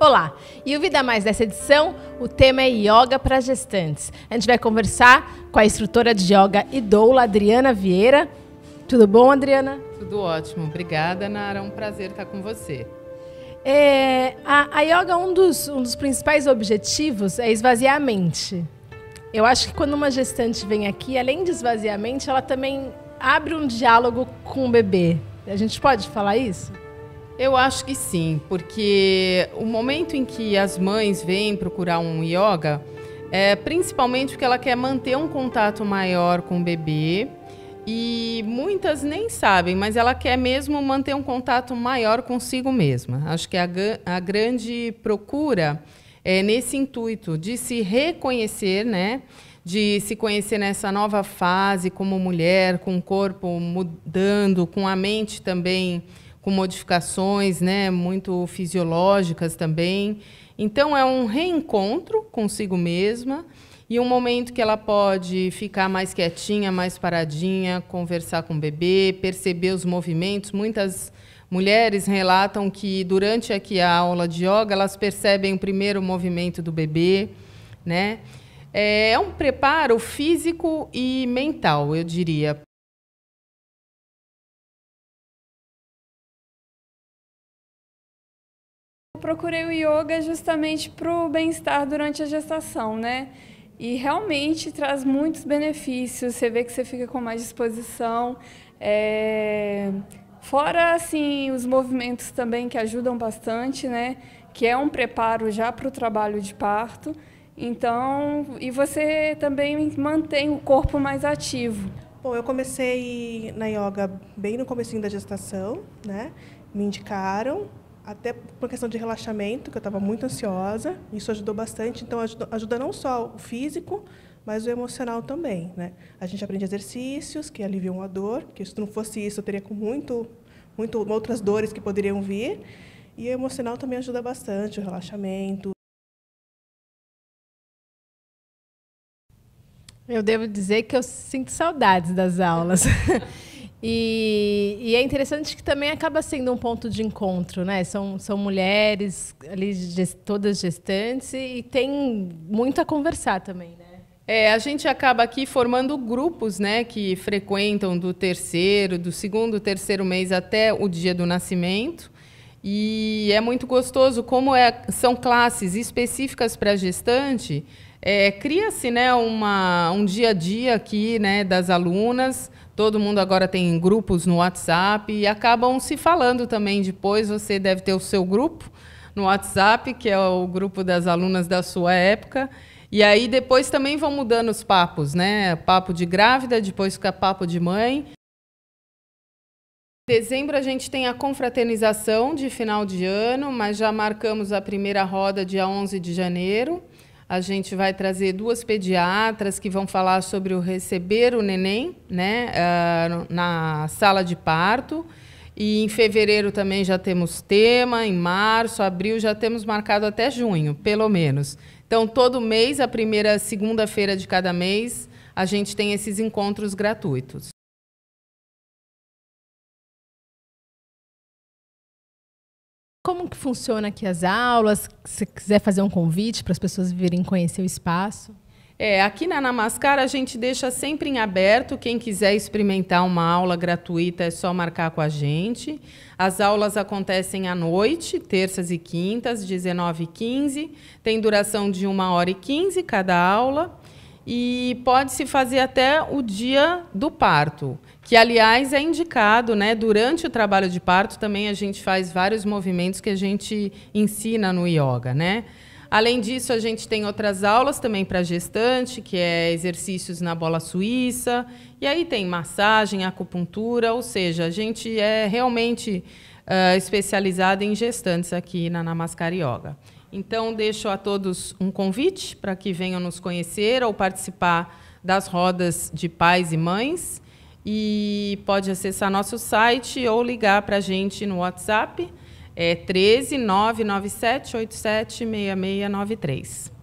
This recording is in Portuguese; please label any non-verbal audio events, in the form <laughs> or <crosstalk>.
Olá! E o Vida Mais dessa edição, o tema é Yoga para Gestantes. A gente vai conversar com a instrutora de Yoga e doula, Adriana Vieira. Tudo bom, Adriana? Tudo ótimo. Obrigada, Nara. É um prazer estar com você. É, a, a, Yoga, um dos, um dos principais objetivos é esvaziar a mente. Eu acho que quando uma gestante vem aqui, além de esvaziar a mente, ela também abre um diálogo com o bebê. A gente pode falar isso? Eu acho que sim, porque o momento em que as mães vêm procurar um yoga é principalmente porque ela quer manter um contato maior com o bebê. E muitas nem sabem, mas ela quer mesmo manter um contato maior consigo mesma. Acho que a, a grande procura é nesse intuito de se reconhecer, né? de se conhecer nessa nova fase como mulher, com o corpo mudando, com a mente também com modificações né, muito fisiológicas também. Então, é um reencontro consigo mesma e um momento que ela pode ficar mais quietinha, mais paradinha, conversar com o bebê, perceber os movimentos. Muitas mulheres relatam que durante aqui a aula de yoga elas percebem o primeiro movimento do bebê, né? É, é um preparo físico e mental, eu diria, procurei o yoga justamente para o bem-estar durante a gestação, né? E realmente traz muitos benefícios. Você vê que você fica com mais disposição. É... Fora, assim, os movimentos também que ajudam bastante, né? Que é um preparo já para o trabalho de parto. Então, e você também mantém o corpo mais ativo. Bom, eu comecei na yoga bem no comecinho da gestação, né? Me indicaram, até por questão de relaxamento, que eu estava muito ansiosa, isso ajudou bastante. Então, ajuda, ajuda, não só o físico, mas o emocional também. Né? A gente aprende exercícios que aliviam a dor, que se não fosse isso, eu teria com muito, muito outras dores que poderiam vir. E o emocional também ajuda bastante, o relaxamento. Eu devo dizer que eu sinto saudades das aulas. <laughs> E, e, é interessante que também acaba sendo um ponto de encontro, né? São, são mulheres ali gest, todas gestantes e, e tem muito a conversar também, né? É, a gente acaba aqui formando grupos, né, que frequentam do terceiro, do segundo, terceiro mês até o dia do nascimento. E é muito gostoso como é, são classes específicas para gestante é, Cria-se né, uma, um dia a dia aqui né, das alunas, todo mundo agora tem grupos no WhatsApp e acabam se falando também. Depois você deve ter o seu grupo no WhatsApp, que é o grupo das alunas da sua época. E aí depois também vão mudando os papos, né? Papo de grávida, depois fica papo de mãe. Dezembro a gente tem a confraternização de final de ano, mas já marcamos a primeira roda dia 11 de janeiro. A gente vai trazer duas pediatras que vão falar sobre o receber o neném né, ah, na sala de parto. E em fevereiro também já temos tema, em março, abril já temos marcado até junho, pelo menos. Então, todo mês, a primeira segunda-feira de cada mês, a gente tem esses encontros gratuitos. Como que funciona aqui as aulas? Se quiser fazer um convite para as pessoas virem conhecer o espaço. É, aqui na Namaskara a gente deixa sempre em aberto. Quem quiser experimentar uma aula gratuita é só marcar com a gente. As aulas acontecem à noite, terças e quintas, 19h15. Tem duração de 1 hora e 15 cada aula e pode-se fazer até o dia do parto, que aliás é indicado, né? Durante o trabalho de parto também a gente faz vários movimentos que a gente ensina no yoga, né? Além disso, a gente tem outras aulas também para gestante, que é exercícios na bola suíça, e aí tem massagem, acupuntura, ou seja, a gente é realmente uh, ah, especializado em gestantes aqui na Namaskar Yoga. Então, deixo a todos um convite para que venham nos conhecer ou participar das rodas de pais e mães. E pode acessar nosso site ou ligar para a gente no WhatsApp, é 13 997 87 6693.